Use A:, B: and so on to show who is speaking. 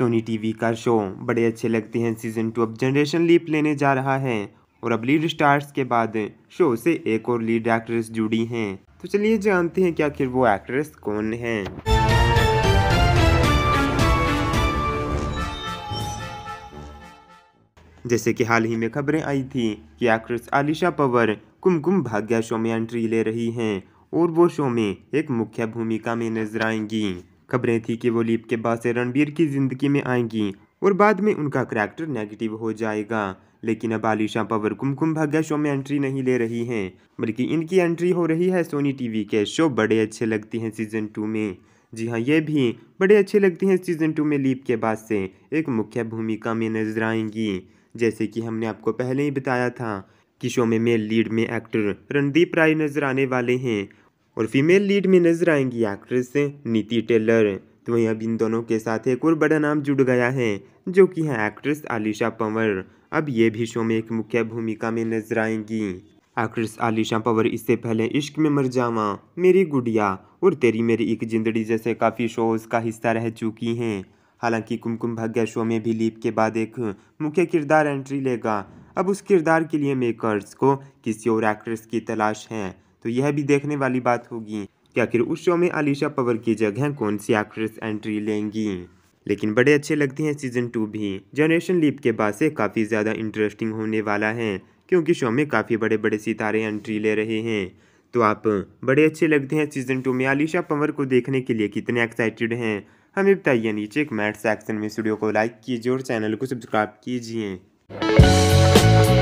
A: Sony TV का show बड़े अच्छे लगते हैं सीजन टू अब जनरेशन लीप लेने जा रहा है और अब लीड स्टार्स के बाद शो से एक और लीड एक्ट्रेस जुड़ी हैं तो चलिए जानते हैं कि आखिर वो एक्ट्रेस कौन है जैसे कि हाल ही में खबरें आई थी कि एक्ट्रेस आलिशा पवर कुमकुम भाग्या शो में एंट्री ले रही हैं और वो शो में एक मुख्य भूमिका में नजर आएंगी खबरें थी कि वो लीप के बाद से रणबीर की ज़िंदगी में आएंगी और बाद में उनका करैक्टर नेगेटिव हो जाएगा लेकिन अब आलिशा पवर कुमकुम भाग्य शो में एंट्री नहीं ले रही हैं बल्कि इनकी एंट्री हो रही है सोनी टीवी के शो बड़े अच्छे लगती हैं सीजन टू में जी हाँ ये भी बड़े अच्छे लगते हैं सीजन टू में लीप के बाद से एक मुख्य भूमिका में नजर आएंगी जैसे कि हमने आपको पहले ही बताया था कि शो में मेल लीड में एक्टर रणदीप राय नजर आने वाले हैं और फीमेल लीड में नजर आएंगी एक्ट्रेस नीति टेलर तो वहीं अब इन दोनों के साथ एक और बड़ा नाम जुड़ गया है जो कि है एक्ट्रेस आलिशा पंवर अब ये भी शो में एक मुख्य भूमिका में नजर आएंगी एक्ट्रेस आलिशा पंवर इससे पहले इश्क में मर जावा मेरी गुड़िया और तेरी मेरी एक जिंदड़ी जैसे काफ़ी शोज का हिस्सा रह चुकी हैं हालांकि कुमकुम भाग्य शो में भी लीप के बाद एक मुख्य किरदार एंट्री लेगा अब उस किरदार के लिए मेकर्स को किसी और एक्ट्रेस की तलाश है तो यह भी देखने वाली बात होगी कि आखिर उस शो में आलिशा पवर की जगह कौन सी एक्ट्रेस एंट्री लेंगी लेकिन बड़े अच्छे लगते हैं सीजन टू भी जनरेशन लीप के बाद से काफ़ी ज़्यादा इंटरेस्टिंग होने वाला है क्योंकि शो में काफ़ी बड़े बड़े सितारे एंट्री ले रहे हैं तो आप बड़े अच्छे लगते हैं सीजन टू में आलिशा पवर को देखने के लिए कितने एक्साइटेड हैं हमें बताइए नीचे कमेंट सेक्शन में वीडियो को लाइक कीजिए और चैनल को सब्सक्राइब कीजिए